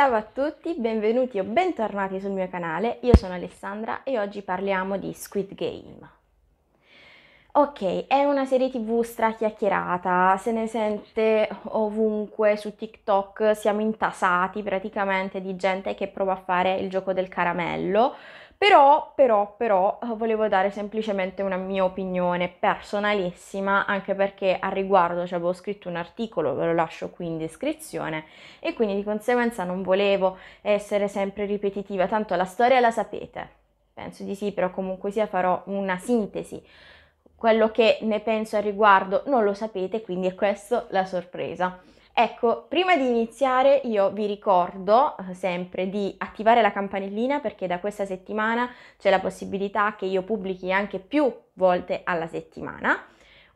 Ciao a tutti, benvenuti o bentornati sul mio canale, io sono Alessandra e oggi parliamo di Squid Game. Ok, è una serie tv strachiacchierata, se ne sente ovunque su TikTok, siamo intasati praticamente di gente che prova a fare il gioco del caramello, però, però, però, eh, volevo dare semplicemente una mia opinione personalissima, anche perché a riguardo cioè, avevo scritto un articolo, ve lo lascio qui in descrizione, e quindi di conseguenza non volevo essere sempre ripetitiva, tanto la storia la sapete, penso di sì, però comunque sia farò una sintesi quello che ne penso a riguardo non lo sapete, quindi è questa la sorpresa. Ecco, prima di iniziare io vi ricordo eh, sempre di attivare la campanellina perché da questa settimana c'è la possibilità che io pubblichi anche più volte alla settimana.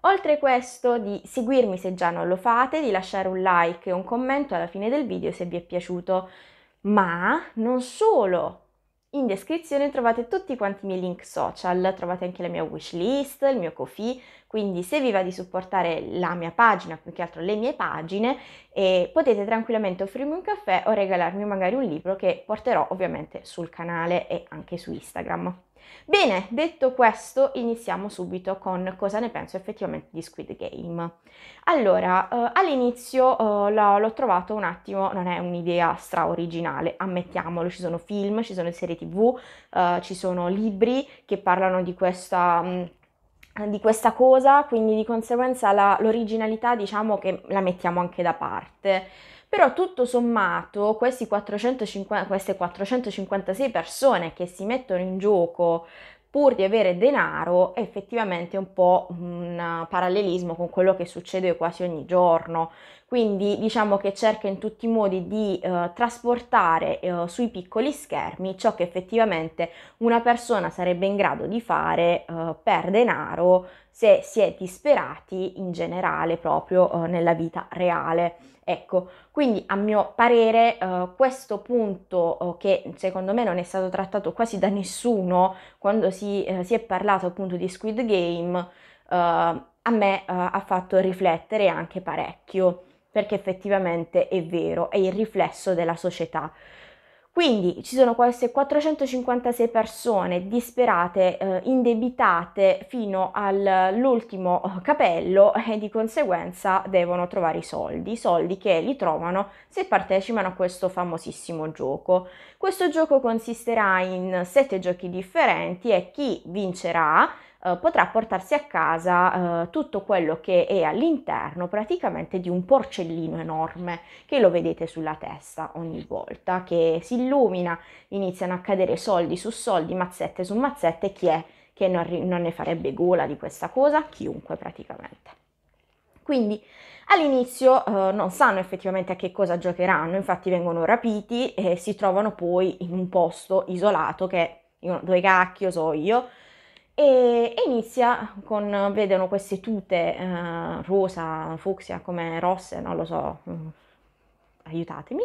Oltre a questo di seguirmi se già non lo fate, di lasciare un like e un commento alla fine del video se vi è piaciuto. Ma non solo, in descrizione trovate tutti quanti i miei link social, trovate anche la mia wishlist, il mio coffee, quindi se vi va di supportare la mia pagina, più che altro le mie pagine, eh, potete tranquillamente offrirmi un caffè o regalarmi magari un libro che porterò ovviamente sul canale e anche su Instagram. Bene, detto questo, iniziamo subito con cosa ne penso effettivamente di Squid Game. Allora, eh, all'inizio eh, l'ho, l'ho, trovato un attimo, non è un'idea straoriginale, ammettiamolo, ci sono film, ci sono serie tv, eh, ci sono libri che parlano di questa... Mh, mm, di questa cosa, quindi di conseguenza la, l'originalità diciamo che la mettiamo anche da parte. Però tutto sommato 450, queste 456 persone che si mettono in gioco pur di avere denaro è effettivamente un po' un parallelismo con quello che succede quasi ogni giorno. Quindi diciamo che cerca in tutti i modi di eh, trasportare eh, sui piccoli schermi ciò che effettivamente una persona sarebbe in grado di fare eh, per denaro se si è disperati in generale proprio eh, nella vita reale. Ecco, quindi a mio parere eh, questo punto eh, che secondo me non è stato trattato quasi da nessuno quando si, eh, si è parlato appunto di Squid Game, eh, a me ha fatto riflettere anche parecchio, perché effettivamente è vero, è il riflesso della società. Quindi ci sono queste 456 persone disperate, eh, indebitate fino all'ultimo eh, capello e di conseguenza devono trovare i soldi, i soldi che li trovano se partecipano a questo famosissimo gioco. Questo gioco consisterà in 7 giochi differenti e chi vincerà eh, potrà portarsi a casa eh, tutto quello che è all'interno praticamente di un porcellino enorme che lo vedete sulla testa ogni volta che si illumina, iniziano a cadere soldi su soldi, mazzette su mazzette, chi è che non, non ne farebbe gola di questa cosa? Chiunque praticamente. Quindi all'inizio eh, non sanno effettivamente a che cosa giocheranno, infatti vengono rapiti e si trovano poi in un posto isolato che io, dove cacchio so io, e, inizia con, vedono queste tute eh, rosa, fucsia, come rosse, non lo so, mm, aiutatemi,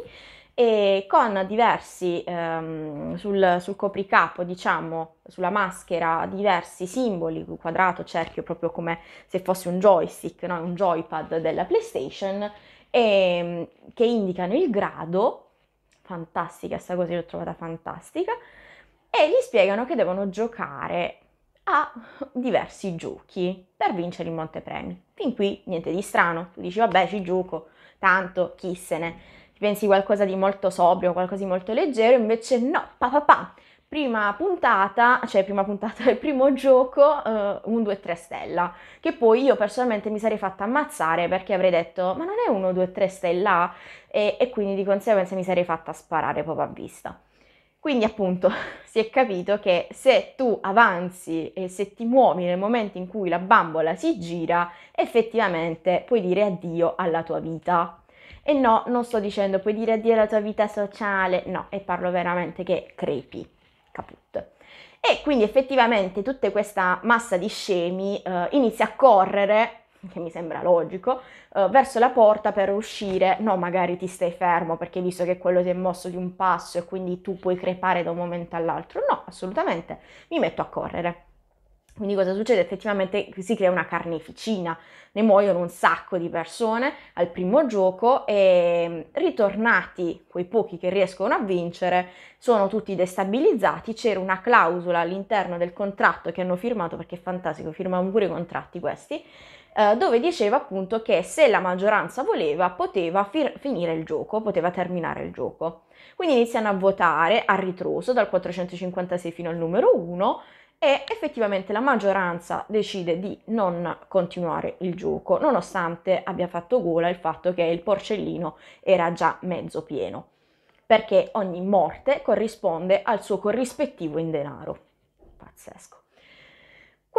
e con diversi ehm, sul, sul, copricapo, diciamo, sulla maschera, diversi simboli, quadrato, cerchio, proprio come se fosse un joystick, no? un joypad della PlayStation, e, ehm, che indicano il grado, fantastica, questa cosa l'ho trovata fantastica, e gli spiegano che devono giocare a diversi giochi per vincere il montepremi. Fin qui niente di strano, tu dici vabbè ci gioco, tanto chi se ne, pensi qualcosa di molto sobrio, qualcosa di molto leggero, invece no, pa pa pa, prima puntata, cioè prima puntata del primo gioco, uh, un 2 3 stella, che poi io personalmente mi sarei fatta ammazzare perché avrei detto ma non è 1 2 3 stella e, e quindi di conseguenza mi sarei fatta sparare proprio a vista. Quindi appunto si è capito che se tu avanzi e se ti muovi nel momento in cui la bambola si gira, effettivamente puoi dire addio alla tua vita. E no, non sto dicendo puoi dire addio alla tua vita sociale, no, e parlo veramente che crepi, caput. E quindi effettivamente tutta questa massa di scemi eh, inizia a correre che mi sembra logico, uh, verso la porta per uscire, no magari ti stai fermo perché visto che quello si è mosso di un passo e quindi tu puoi crepare da un momento all'altro, no assolutamente, mi metto a correre. Quindi cosa succede? Effettivamente si crea una carneficina, ne muoiono un sacco di persone al primo gioco e mm, ritornati quei pochi che riescono a vincere sono tutti destabilizzati, c'era una clausola all'interno del contratto che hanno firmato perché è fantastico, firmano pure i contratti questi, eh, dove diceva appunto che se la maggioranza voleva poteva fir- finire il gioco, poteva terminare il gioco. Quindi iniziano a votare a ritroso dal 456 fino al numero 1 e effettivamente la maggioranza decide di non continuare il gioco, nonostante abbia fatto gola il fatto che il porcellino era già mezzo pieno, perché ogni morte corrisponde al suo corrispettivo in denaro. Pazzesco.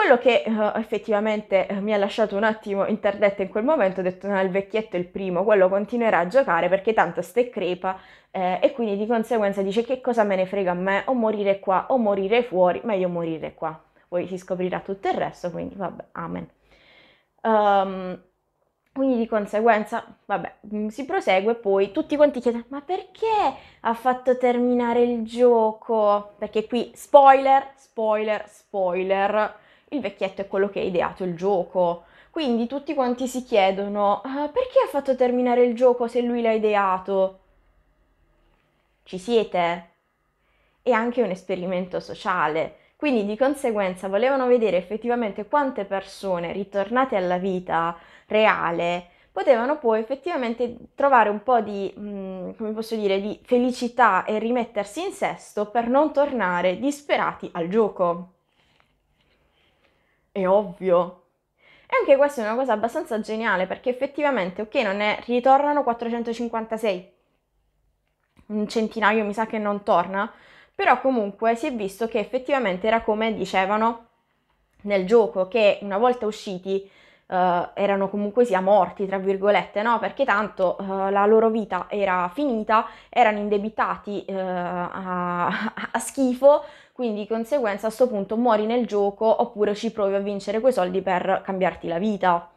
Quello che uh, effettivamente uh, mi ha lasciato un attimo interdetta in quel momento, ho detto no, il vecchietto è il primo, quello continuerà a giocare perché tanto ste crepa eh, e quindi di conseguenza dice che cosa me ne frega a me, o morire qua o morire fuori, meglio morire qua. Poi si scoprirà tutto il resto, quindi vabbè, amen. Um, quindi di conseguenza, vabbè, mm, si prosegue poi tutti quanti chiedono ma perché ha fatto terminare il gioco? Perché qui, spoiler, spoiler, spoiler il vecchietto è quello che ha ideato il gioco. Quindi tutti quanti si chiedono ah, perché ha fatto terminare il gioco se lui l'ha ideato? Ci siete? È anche un esperimento sociale, quindi di conseguenza volevano vedere effettivamente quante persone ritornate alla vita reale potevano poi effettivamente trovare un po' di, mm, come posso dire, di felicità e rimettersi in sesto per non tornare disperati al gioco è ovvio. E anche questa è una cosa abbastanza geniale perché effettivamente, ok, non ne ritornano 456, un centinaio mi sa che non torna, però comunque si è visto che effettivamente era come dicevano nel gioco, che una volta usciti Uh, erano comunque sia morti, tra virgolette, no? Perché tanto uh, la loro vita era finita, erano indebitati uh, a, a, schifo, quindi di conseguenza a questo punto muori nel gioco oppure ci provi a vincere quei soldi per cambiarti la vita.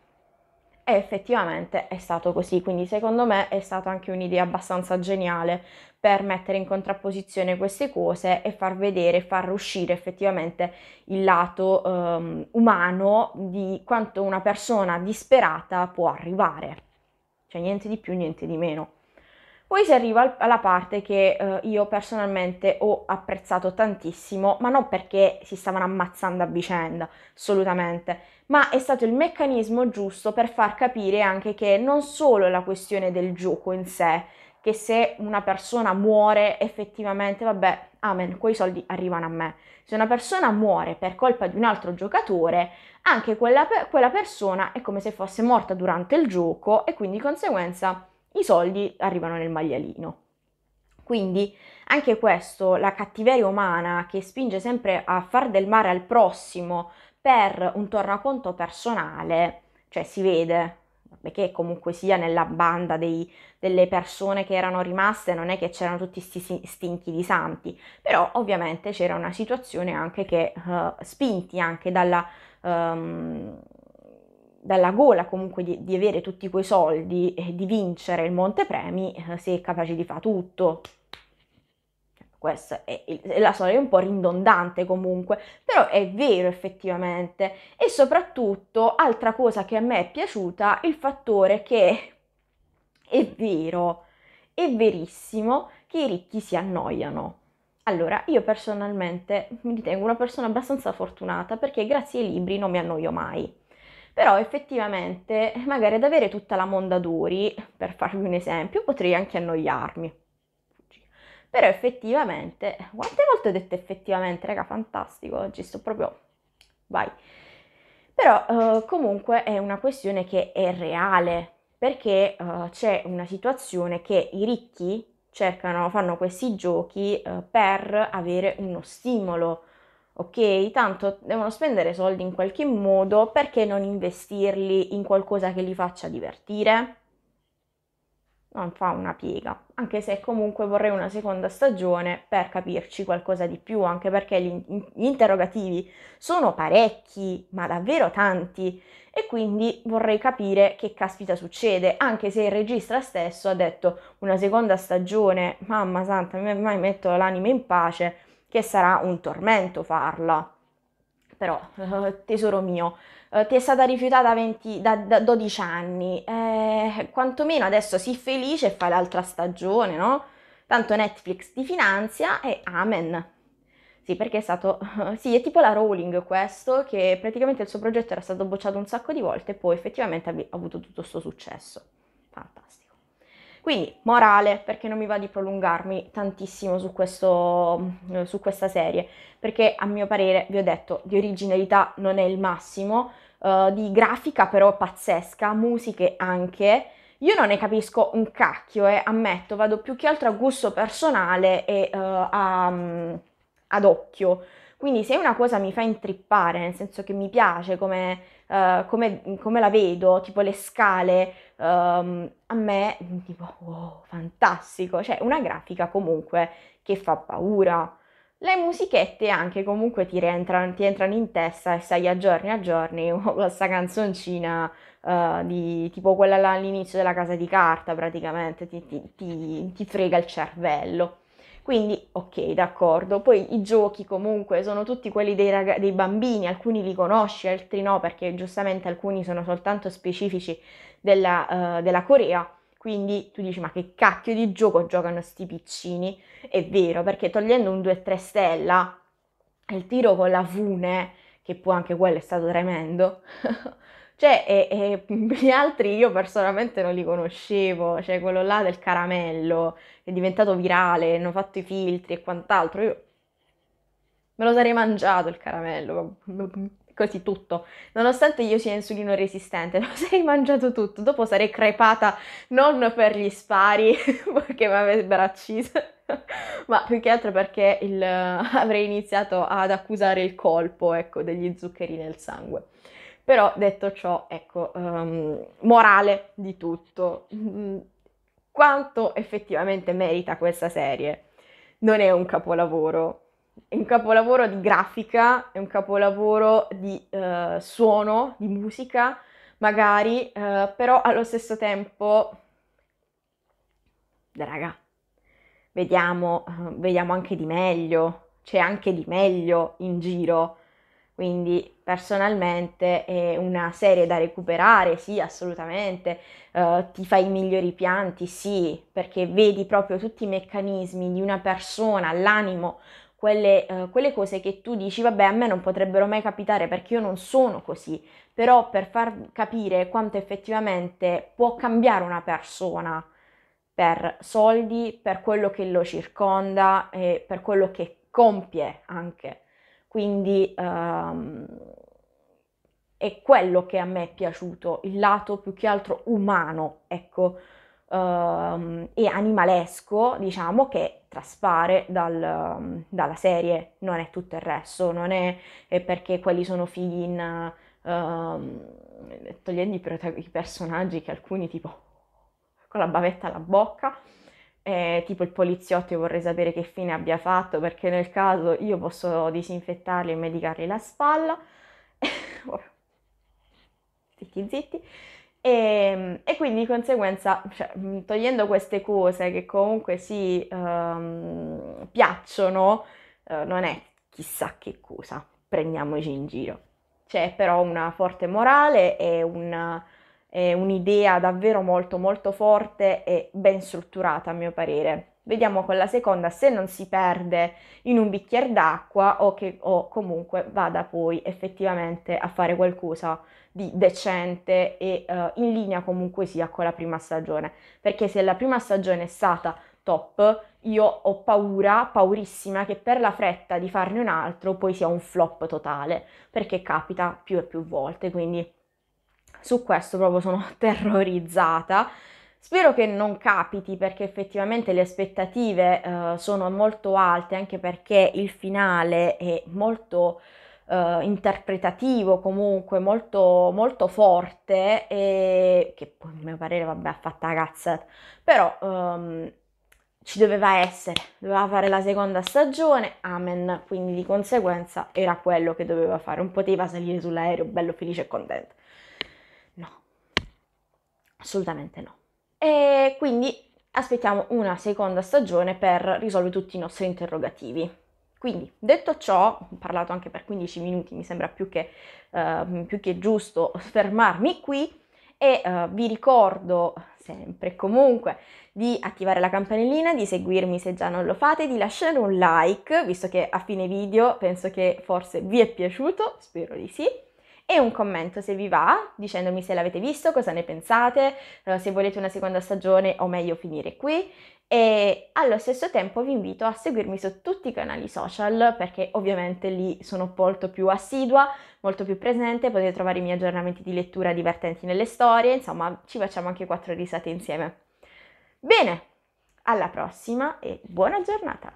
E effettivamente è stato così, quindi secondo me è stata anche un'idea abbastanza geniale per mettere in contrapposizione queste cose e far vedere, far uscire effettivamente il lato um, umano di quanto una persona disperata può arrivare. Cioè niente di più, niente di meno. Poi si arriva alla parte che eh, io personalmente ho apprezzato tantissimo, ma non perché si stavano ammazzando a vicenda, assolutamente, ma è stato il meccanismo giusto per far capire anche che non solo la questione del gioco in sé, che se una persona muore effettivamente, vabbè, amen, quei soldi arrivano a me. Se una persona muore per colpa di un altro giocatore, anche quella, quella persona è come se fosse morta durante il gioco e quindi di conseguenza i soldi arrivano nel maglialino. Quindi anche questo, la cattiveria umana che spinge sempre a far del male al prossimo per un tornaconto personale, cioè si vede, perché comunque sia nella banda dei, delle persone che erano rimaste, non è che c'erano tutti questi stinchi di santi, però ovviamente c'era una situazione anche che, uh, spinti anche dalla... Um, dalla gola comunque di, di, avere tutti quei soldi e di vincere il montepremi eh, se è capace di fare tutto. Questa è, è la storia è un po' ridondante comunque, però è vero effettivamente. E soprattutto, altra cosa che a me è piaciuta, il fattore che è vero, è verissimo che i ricchi si annoiano. Allora, io personalmente mi ritengo una persona abbastanza fortunata perché grazie ai libri non mi annoio mai però effettivamente eh, magari ad avere tutta la Mondadori, per farvi un esempio, potrei anche annoiarmi. Però effettivamente, quante volte ho detto effettivamente, raga, fantastico, oggi sto proprio... Vai. Però eh, comunque è una questione che è reale, perché eh, c'è una situazione che i ricchi cercano, fanno questi giochi eh, per avere uno stimolo, ok? Tanto devono spendere soldi in qualche modo, perché non investirli in qualcosa che li faccia divertire? Non fa una piega, anche se comunque vorrei una seconda stagione per capirci qualcosa di più, anche perché gli, gli interrogativi sono parecchi, ma davvero tanti, e quindi vorrei capire che caspita succede, anche se il regista stesso ha detto una seconda stagione, mamma santa, mai metto l'anima in pace, che sarà un tormento farla. Però, eh, tesoro mio, eh, ti è stata rifiutata 20, da, da, 12 anni, eh, quantomeno adesso sii felice e fai l'altra stagione, no? Tanto Netflix ti finanzia e amen. Sì, perché è stato... Sì, è tipo la Rowling questo, che praticamente il suo progetto era stato bocciato un sacco di volte e poi effettivamente ha avuto tutto questo successo. Fantastico. Quindi morale, perché non mi va di prolungarmi tantissimo su, questo, eh, su questa serie, perché a mio parere, vi ho detto, di originalità non è il massimo, uh, di grafica però pazzesca, musiche anche. Io non ne capisco un cacchio, eh, ammetto, vado più che altro a gusto personale e uh, a, um, ad occhio. Quindi se una cosa mi fa intrippare, nel senso che mi piace come, uh, come, come la vedo, tipo le scale, um, a me tipo, wow, fantastico, cioè una grafica comunque che fa paura. Le musichette anche comunque ti rientrano, ti entrano in testa e sai a giorni a giorni questa canzoncina uh, di tipo quella là all'inizio della casa di carta praticamente, ti, ti, ti, ti frega il cervello. Quindi ok, d'accordo. Poi i giochi comunque sono tutti quelli dei, rag- dei bambini, alcuni li conosci, altri no, perché giustamente alcuni sono soltanto specifici della, uh, della Corea. Quindi tu dici ma che cacchio di gioco giocano sti piccini? È vero, perché togliendo un 2-3 stella, il tiro con la fune, che poi anche quello è stato tremendo, Cioè, e, e, gli altri io personalmente non li conoscevo, cioè quello là del caramello, è diventato virale, hanno fatto i filtri e quant'altro, io me lo sarei mangiato il caramello, così tutto. Nonostante io sia insulino resistente, lo sarei mangiato tutto, dopo sarei crepata non per gli spari che mi avrebbero ucciso, ma più che altro perché il, avrei iniziato ad accusare il colpo, ecco, degli zuccheri nel sangue. Però detto ciò, ecco, um, morale di tutto, mm, quanto effettivamente merita questa serie? Non è un capolavoro, è un capolavoro di grafica, è un capolavoro di uh, suono, di musica, magari, uh, però allo stesso tempo, raga, vediamo, eh, vediamo anche di meglio, c'è anche di meglio in giro quindi personalmente è una serie da recuperare, sì, assolutamente. Uh, ti fai i migliori pianti, sì, perché vedi proprio tutti i meccanismi di una persona, l'animo, quelle, uh, quelle, cose che tu dici, vabbè, a me non potrebbero mai capitare perché io non sono così. Però per far capire quanto effettivamente può cambiare una persona per soldi, per quello che lo circonda e per quello che compie anche. Quindi ehm, è quello che a me è piaciuto, il lato più che altro umano, ecco, ehm, e animalesco, diciamo, che traspare dal, dalla serie, non è tutto il resto, non è, è perché quelli sono figli in... Ehm, togliendo i, i personaggi che alcuni tipo con la bavetta alla bocca, eh, tipo il poliziotto io vorrei sapere che fine abbia fatto perché nel caso io posso disinfettarli e medicarli la spalla. zitti zitti. E, ehm, e, quindi di conseguenza, cioè, mm, togliendo queste cose che comunque si ehm, piacciono, eh, non è chissà che cosa, prendiamoci in giro. C'è però una forte morale e una eh, un'idea davvero molto molto forte e ben strutturata a mio parere. Vediamo con la seconda se non si perde in un bicchiere d'acqua o che o comunque vada poi effettivamente a fare qualcosa di decente e eh, in linea comunque sia con la prima stagione. Perché se la prima stagione è stata top, io ho paura, paurissima, che per la fretta di farne un altro poi sia un flop totale, perché capita più e più volte, quindi su questo proprio sono terrorizzata. Spero che non capiti perché effettivamente le aspettative eh, sono molto alte anche perché il finale è molto eh, interpretativo comunque molto molto forte e che a mio parere vabbè ha fatta cazzata però ehm, ci doveva essere, doveva fare la seconda stagione, amen, quindi di conseguenza era quello che doveva fare, non poteva salire sull'aereo bello felice e contento. Assolutamente no. E quindi aspettiamo una seconda stagione per risolvere tutti i nostri interrogativi. Quindi, detto ciò, ho parlato anche per 15 minuti, mi sembra più che, eh, più che giusto fermarmi qui e eh, vi ricordo sempre e comunque di attivare la campanellina, di seguirmi se già non lo fate, di lasciare un like, visto che a fine video penso che forse vi è piaciuto, spero di sì e un commento se vi va, dicendomi se l'avete visto, cosa ne pensate, eh, se volete una seconda stagione o meglio finire qui. E allo stesso tempo vi invito a seguirmi su tutti i canali social perché ovviamente lì sono molto più assidua, molto più presente, potete trovare i miei aggiornamenti di lettura divertenti nelle storie, insomma ci facciamo anche quattro risate insieme. Bene, alla prossima e buona giornata!